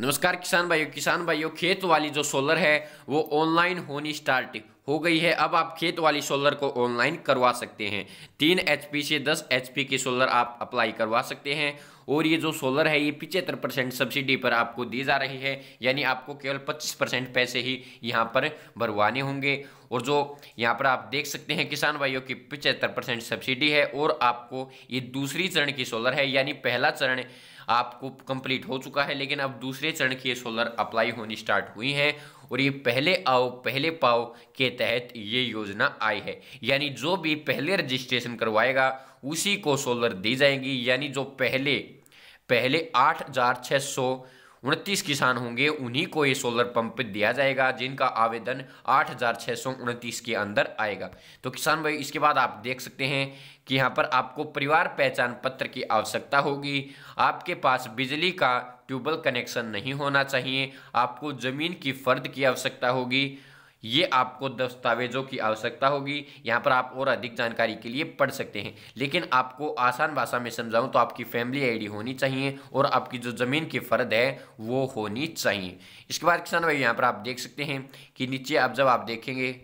नमस्कार किसान भाइयों किसान भाइयों खेत वाली जो सोलर है वो ऑनलाइन होनी स्टार्ट हो गई है अब आप खेत वाली सोलर को ऑनलाइन करवा सकते हैं तीन एच से दस एच की सोलर आप अप्लाई करवा सकते हैं और ये जो सोलर है ये पिचहत्तर परसेंट सब्सिडी पर आपको दी जा रही है यानी आपको केवल पच्चीस परसेंट पैसे ही यहाँ पर भरवाने होंगे और जो यहाँ पर आप देख सकते हैं किसान भाइयों की पिचहत्तर परसेंट सब्सिडी है और आपको ये दूसरी चरण की सोलर है यानी पहला चरण आपको कंप्लीट हो चुका है लेकिन अब दूसरे चरण की ये सोलर अप्लाई होनी स्टार्ट हुई है और ये पहले आओ पहले पाओ के तहत ये योजना आई है यानी जो भी पहले रजिस्ट्रेशन करवाएगा उसी को सोलर दी जाएगी यानी जो पहले पहले आठ हजार छः सौ उनतीस किसान होंगे उन्हीं को ये सोलर पंप दिया जाएगा जिनका आवेदन आठ हजार सौ उनतीस के अंदर आएगा तो किसान भाई इसके बाद आप देख सकते हैं कि यहाँ पर आपको परिवार पहचान पत्र की आवश्यकता होगी आपके पास बिजली का ट्यूबवेल कनेक्शन नहीं होना चाहिए आपको ज़मीन की फर्द की आवश्यकता होगी ये आपको दस्तावेजों की आवश्यकता होगी यहाँ पर आप और अधिक जानकारी के लिए पढ़ सकते हैं लेकिन आपको आसान भाषा में समझाऊँ तो आपकी फैमिली आईडी होनी चाहिए और आपकी जो ज़मीन की फ़र्द है वो होनी चाहिए इसके बाद किसान भाई यहाँ पर आप देख सकते हैं कि नीचे आप जब आप देखेंगे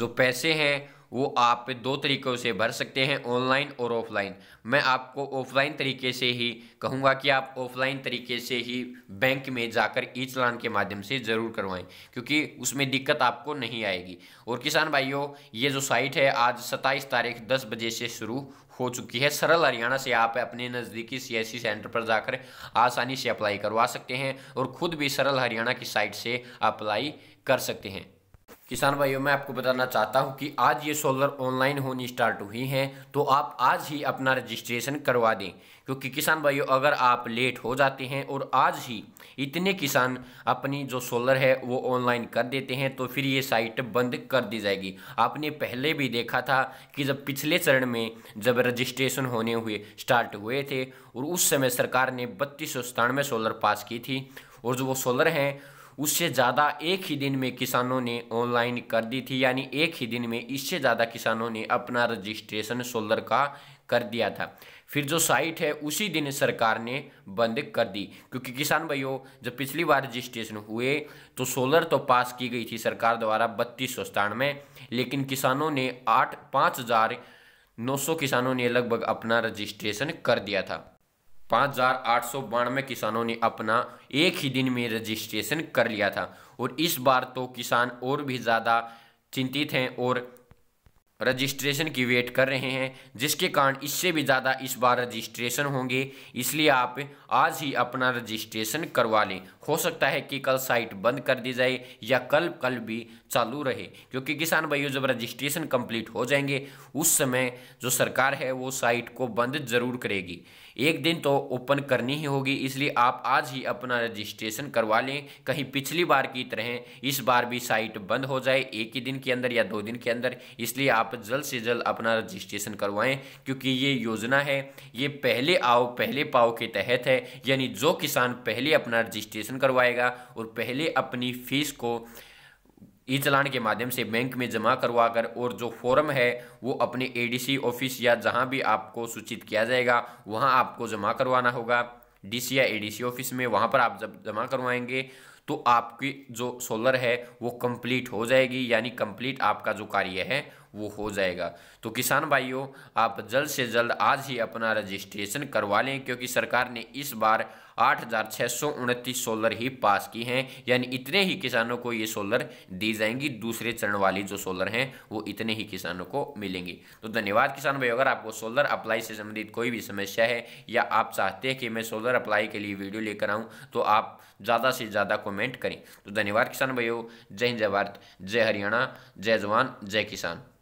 जो पैसे हैं वो आप दो तरीक़ों से भर सकते हैं ऑनलाइन और ऑफलाइन मैं आपको ऑफलाइन तरीके से ही कहूँगा कि आप ऑफलाइन तरीके से ही बैंक में जाकर ई चलान के माध्यम से ज़रूर करवाएं क्योंकि उसमें दिक्कत आपको नहीं आएगी और किसान भाइयों ये जो साइट है आज सत्ताईस तारीख दस बजे से शुरू हो चुकी है सरल हरियाणा से आप अपने नज़दीकी सीएससी सेंटर पर जाकर आसानी से अप्लाई करवा सकते हैं और ख़ुद भी सरल हरियाणा की साइट से अप्लाई कर सकते हैं किसान भाइयों मैं आपको बताना चाहता हूं कि आज ये सोलर ऑनलाइन होनी स्टार्ट हुई हैं तो आप आज ही अपना रजिस्ट्रेशन करवा दें क्योंकि किसान भाइयों अगर आप लेट हो जाते हैं और आज ही इतने किसान अपनी जो सोलर है वो ऑनलाइन कर देते हैं तो फिर ये साइट बंद कर दी जाएगी आपने पहले भी देखा था कि जब पिछले चरण में जब रजिस्ट्रेशन होने हुए स्टार्ट हुए थे और उस समय सरकार ने बत्तीस सौ सोलर पास की थी और जो वो सोलर हैं उससे ज़्यादा एक ही दिन में किसानों ने ऑनलाइन कर दी थी यानी एक ही दिन में इससे ज़्यादा किसानों ने अपना रजिस्ट्रेशन सोलर का कर दिया था फिर जो साइट है उसी दिन सरकार ने बंद कर दी क्योंकि किसान भाइयों जब पिछली बार रजिस्ट्रेशन हुए तो सोलर तो पास की गई थी सरकार द्वारा बत्तीस सौ सतानवे लेकिन किसानों ने आठ पाँच हज़ार नौ सौ किसानों ने लगभग अपना रजिस्ट्रेशन कर दिया था पाँच हज़ार आठ सौ बानवे किसानों ने अपना एक ही दिन में रजिस्ट्रेशन कर लिया था और इस बार तो किसान और भी ज़्यादा चिंतित हैं और रजिस्ट्रेशन की वेट कर रहे हैं जिसके कारण इससे भी ज़्यादा इस बार रजिस्ट्रेशन होंगे इसलिए आप आज ही अपना रजिस्ट्रेशन करवा लें हो सकता है कि कल साइट बंद कर दी जाए या कल कल भी चालू रहे क्योंकि किसान भाइयों जब रजिस्ट्रेशन कंप्लीट हो जाएंगे उस समय जो सरकार है वो साइट को बंद ज़रूर करेगी एक दिन तो ओपन करनी ही होगी इसलिए आप आज ही अपना रजिस्ट्रेशन करवा लें कहीं पिछली बार की तरह इस बार भी साइट बंद हो जाए एक ही दिन के अंदर या दो दिन के अंदर इसलिए आप आप जल्द से जल्द अपना रजिस्ट्रेशन करवाएं क्योंकि ये योजना है ये पहले आओ पहले पाओ के तहत है यानी जो किसान पहले अपना रजिस्ट्रेशन करवाएगा और पहले अपनी फीस को ई चलान के माध्यम से बैंक में जमा करवा कर और जो फॉर्म है वो अपने एडीसी ऑफिस या जहां भी आपको सूचित किया जाएगा वहां आपको जमा करवाना होगा डीसी या एडीसी ऑफिस में वहां पर आप जब जमा करवाएंगे तो आपकी जो सोलर है वो कंप्लीट हो जाएगी यानी कंप्लीट आपका जो कार्य है वो हो जाएगा तो किसान भाइयों आप जल्द से जल्द आज ही अपना रजिस्ट्रेशन करवा लें क्योंकि सरकार ने इस बार आठ हज़ार छः सौ उनतीस सोलर ही पास की हैं यानी इतने ही किसानों को ये सोलर दी जाएंगी दूसरे चरण वाली जो सोलर हैं वो इतने ही किसानों को मिलेंगी तो धन्यवाद किसान भाई अगर आपको सोलर अप्लाई से संबंधित कोई भी समस्या है या आप चाहते हैं कि मैं सोलर अप्लाई के लिए वीडियो लेकर आऊँ तो आप ज़्यादा से ज़्यादा कॉमेंट करें तो धन्यवाद किसान भाइयों जय हिंद जय भारत जय हरियाणा जय जवान जय किसान